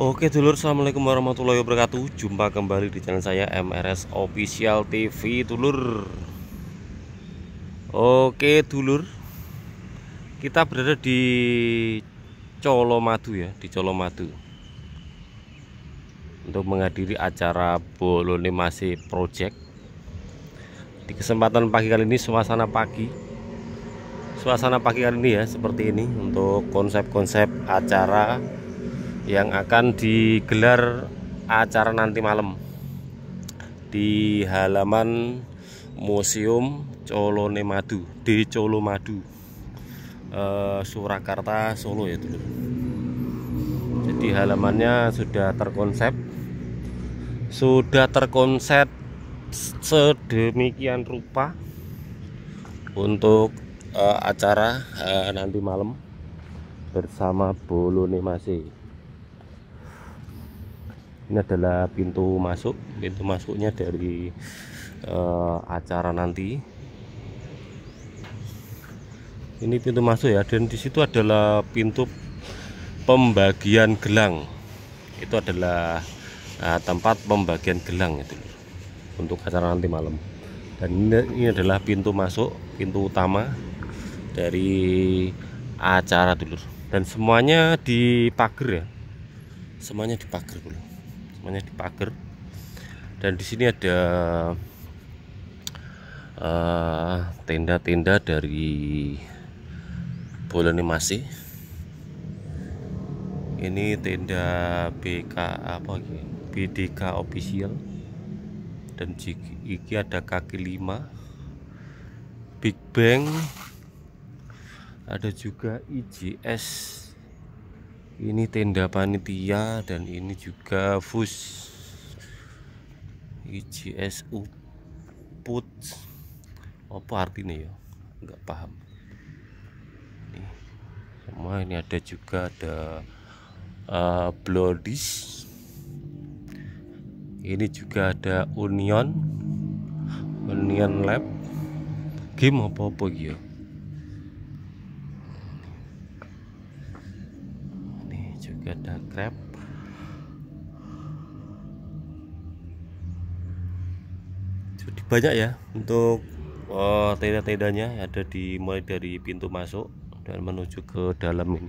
Oke dulur Assalamualaikum warahmatullahi wabarakatuh Jumpa kembali di channel saya MRS Official TV dulur Oke dulur Kita berada di Colomadu ya Di Colomadu Untuk menghadiri acara Bolone Masih Project Di kesempatan pagi kali ini suasana pagi Suasana pagi kali ini ya seperti ini Untuk konsep-konsep acara yang akan digelar acara nanti malam di halaman Museum Colone Madu di Colomadu eh, Surakarta Solo ya dulu jadi halamannya sudah terkonsep sudah terkonsep sedemikian rupa untuk uh, acara uh, nanti malam bersama Bolone Masih ini adalah pintu masuk pintu masuknya dari uh, acara nanti ini pintu masuk ya dan disitu adalah pintu pembagian gelang itu adalah uh, tempat pembagian gelang itu untuk acara nanti malam dan ini, ini adalah pintu masuk pintu utama dari acara dulu. dan semuanya di pagar ya semuanya di pagar dulu semuanya pagar dan di sini ada eh, tenda-tenda uh, dari Bolone masih ini tenda BK apa ini BDK official dan iki ada kaki lima Big Bang ada juga IGS ini tenda panitia dan ini juga fus IGS Uput apa artinya ya nggak paham ini semua ini ada juga ada uh, Blodis ini juga ada Union Union Lab game apa-apa gitu ya? ada Grab jadi banyak ya untuk uh, tenda-tendanya ada di mulai dari pintu masuk dan menuju ke dalam ini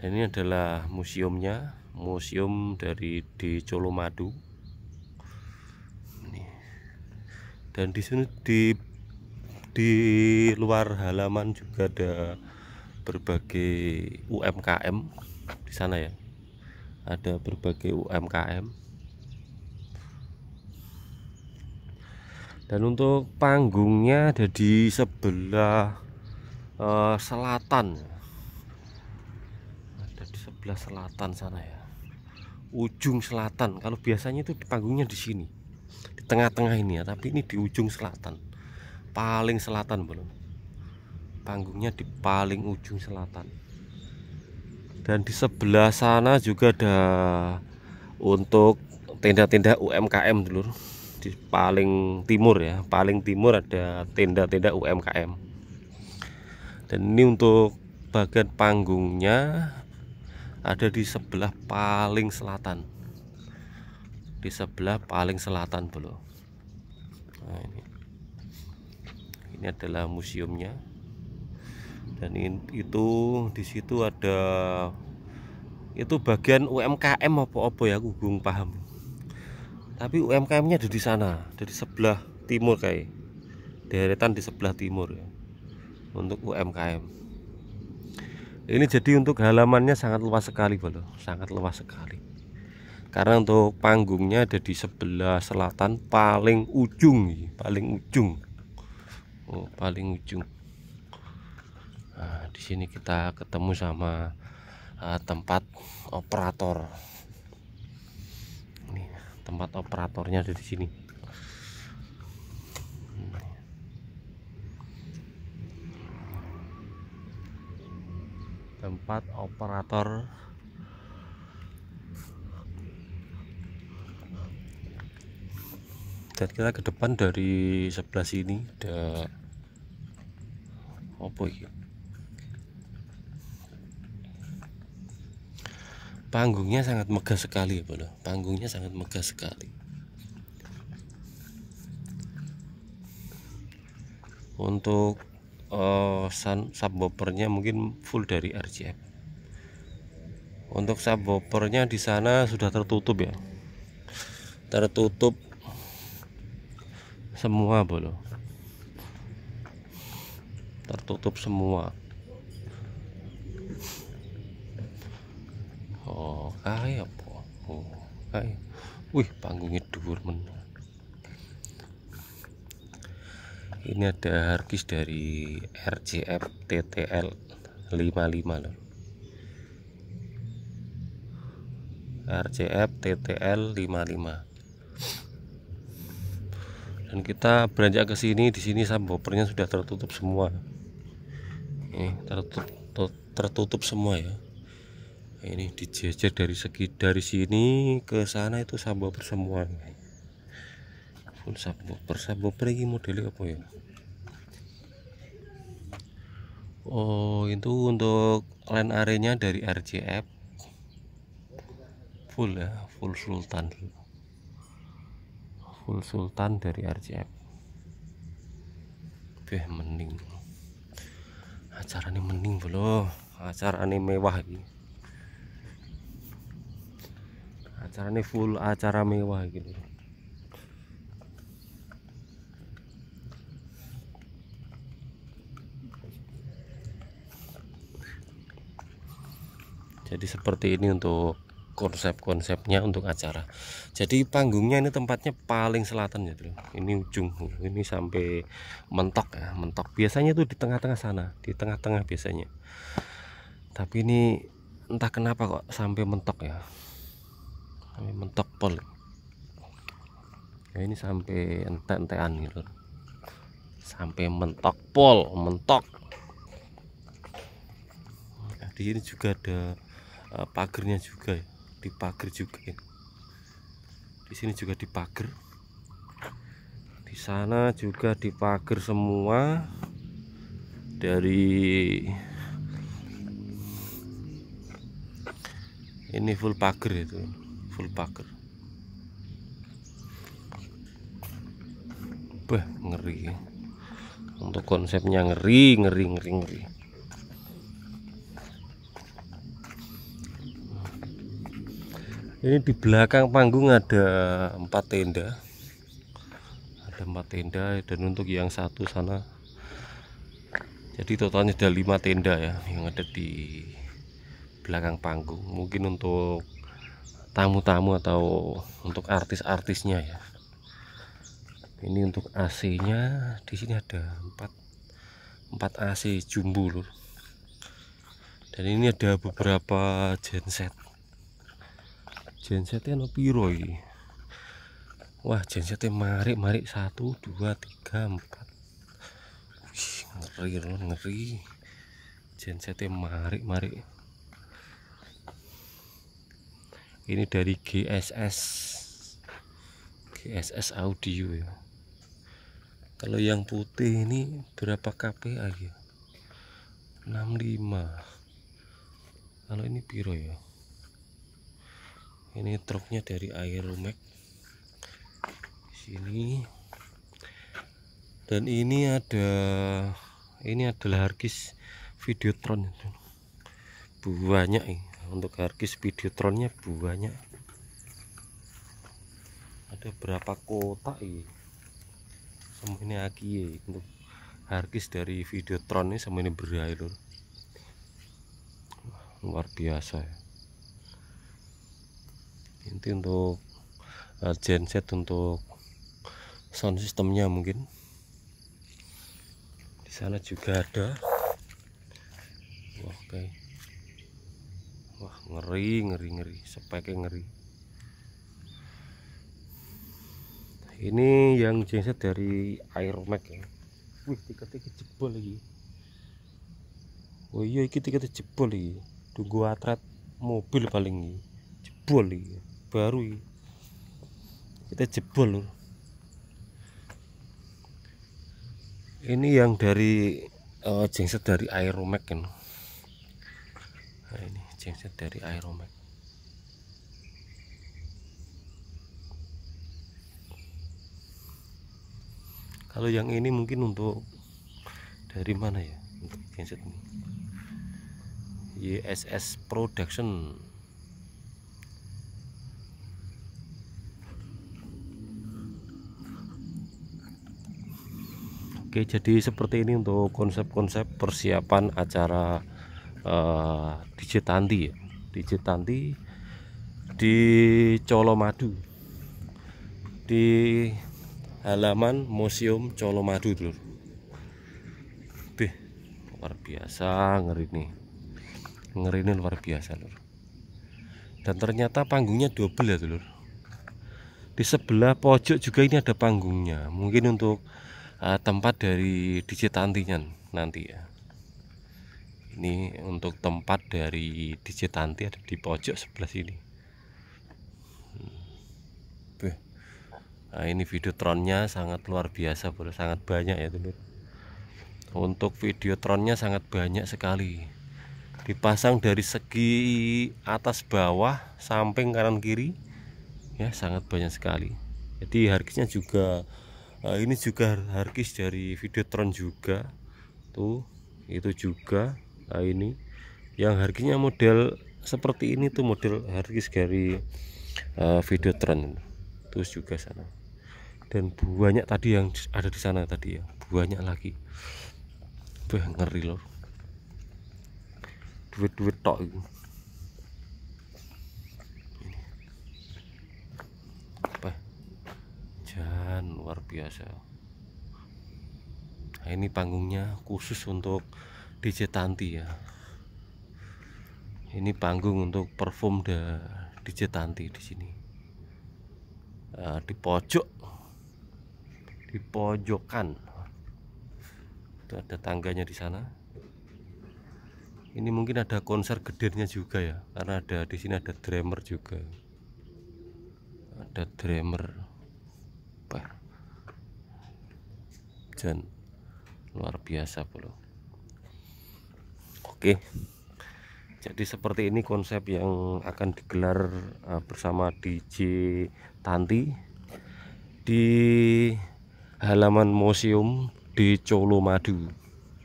dan ini adalah museumnya museum dari di Colomadu dan di sini di di luar halaman juga ada berbagai UMKM di sana ya ada berbagai UMKM dan untuk panggungnya ada di sebelah uh, selatan ada di sebelah selatan sana ya ujung selatan kalau biasanya itu panggungnya di sini di tengah-tengah ini ya tapi ini di ujung selatan paling selatan belum panggungnya di paling ujung selatan dan di sebelah sana juga ada untuk tenda-tenda UMKM dulu di paling timur ya paling timur ada tenda-tenda UMKM dan ini untuk bagian panggungnya ada di sebelah paling selatan di sebelah paling selatan belum. nah ini ini adalah museumnya dan in, itu di situ ada itu bagian UMKM apa-apa ya aku belum paham tapi UMKM-nya ada di sana dari sebelah timur kayak deretan di sebelah timur ya untuk UMKM ini jadi untuk halamannya sangat luas sekali bolo sangat luas sekali karena untuk panggungnya ada di sebelah selatan paling ujung paling ujung oh, paling ujung nah, di sini kita ketemu sama uh, tempat operator ini tempat operatornya ada di sini tempat operator dan kita ke depan dari sebelah sini ada apa ini panggungnya sangat megah sekali ya panggungnya sangat megah sekali untuk uh, subwoofernya mungkin full dari RCF untuk subwoofernya di sana sudah tertutup ya tertutup semua bolo tertutup semua oh kayak apa oh kayak wih panggungnya dur menang ini ada harkis dari RCF TTL 55 loh RJF TTL 55 dan kita beranjak ke sini di sini subwoofernya sudah tertutup semua ini tertutup tertutup semua ya ini dijejer dari segi dari sini ke sana itu subwoofer semua full subwoofer subwoofer ini modelnya apa ya Oh itu untuk line arenya dari RCF full ya full sultan full sultan dari RCF beh mending acara ini mending belum acara ini mewah ini acara ini full acara mewah gitu jadi seperti ini untuk konsep-konsepnya untuk acara jadi panggungnya ini tempatnya paling selatan ya bro. ini ujung ini sampai mentok ya mentok biasanya tuh di tengah-tengah sana di tengah-tengah biasanya tapi ini entah kenapa kok sampai mentok ya sampai mentok pol ya ini sampai ente-entean gitu sampai mentok pol mentok di sini juga ada Eh, pagernya juga ya dipager juga ya. di sini juga dipager di sana juga dipager semua dari ini full pager ya itu full pager bah ngeri untuk konsepnya ngeri ngeri ngeri ngeri ini di belakang panggung ada empat tenda ada empat tenda dan untuk yang satu sana jadi totalnya ada lima tenda ya yang ada di belakang panggung mungkin untuk tamu-tamu atau untuk artis-artisnya ya ini untuk AC nya di sini ada empat empat AC jumbo loh. dan ini ada beberapa genset gensetnya no piro iki wah sete marik marik satu dua tiga empat Wih, ngeri lo ngeri Gensetnya marik marik ini dari GSS GSS audio ya kalau yang putih ini berapa kPa ya 65 kalau ini piro ya ini truknya dari rumek sini dan ini ada ini adalah hargis videotron banyak ini untuk hargis videotronnya banyak ada berapa kotak ini semua ini aki ya, untuk hargis dari videotron ini semua ini berair luar biasa ya ini untuk eh, genset untuk sound systemnya mungkin di sana juga ada wah okay. wah ngeri ngeri ngeri speknya ngeri ini yang genset dari Airmax ya wih tiketnya jebol lagi oh iya kita tiketnya jebol lagi tunggu atret mobil paling jebol lagi baru kita jebol loh. ini yang dari uh, eh, jengset dari aeromac kan nah, ini jengset dari aeromac kalau yang ini mungkin untuk dari mana ya untuk genset ini YSS Production Oke jadi seperti ini untuk konsep-konsep persiapan acara uh, eh, Dijitanti ya. Dijitanti di Colomadu di halaman Museum Colomadu dulu. luar biasa ngeri nih. Ngeri ini luar biasa, Lur. Dan ternyata panggungnya double ya, Lur. Di sebelah pojok juga ini ada panggungnya. Mungkin untuk Eh, tempat dari Digitantinya nanti ya ini untuk tempat dari Digitanti ada di pojok sebelah sini hmm. nah, ini video tronnya sangat luar biasa bro sangat banyak ya tuh. untuk video tronnya sangat banyak sekali dipasang dari segi atas bawah samping kanan kiri ya sangat banyak sekali jadi harganya juga uh, ini juga harkis dari videotron juga tuh itu juga nah ini yang harganya model seperti ini tuh model hargis dari uh, videotron terus juga sana dan banyak tadi yang ada di sana tadi ya banyak lagi tuh ngeri loh duit-duit tok ini. luar biasa nah, ini panggungnya khusus untuk DJ Tanti ya ini panggung untuk perform the DJ Tanti di sini nah, di pojok di pojokan itu ada tangganya di sana ini mungkin ada konser gedenya juga ya karena ada di sini ada drummer juga ada drummer hujan luar biasa bro oke jadi seperti ini konsep yang akan digelar eh, bersama DJ Tanti di halaman museum di Colomadu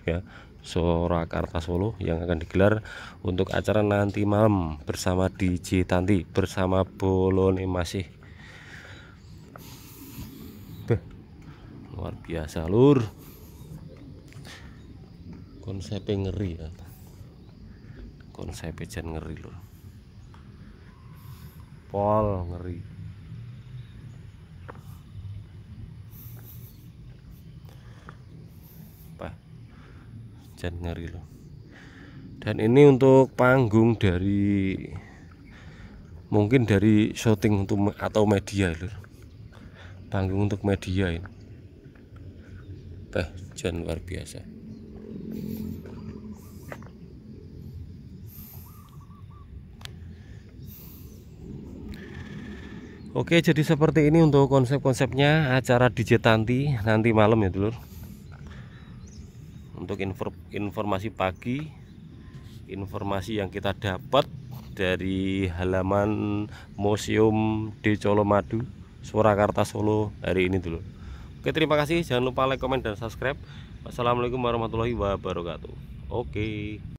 ya Surakarta Solo yang akan digelar untuk acara nanti malam bersama DJ Tanti bersama Bolone masih luar biasa lur konsepnya ngeri ya konsepnya jen ngeri lur pol ngeri apa jen ngeri lur dan ini untuk panggung dari mungkin dari syuting untuk atau media lur panggung untuk media ini bah hujan luar biasa Oke jadi seperti ini untuk konsep-konsepnya acara DJ Tanti nanti malam ya dulur Untuk infor informasi pagi Informasi yang kita dapat dari halaman Museum di Colomadu Surakarta Solo hari ini dulur Oke terima kasih jangan lupa like komen dan subscribe Wassalamualaikum warahmatullahi wabarakatuh Oke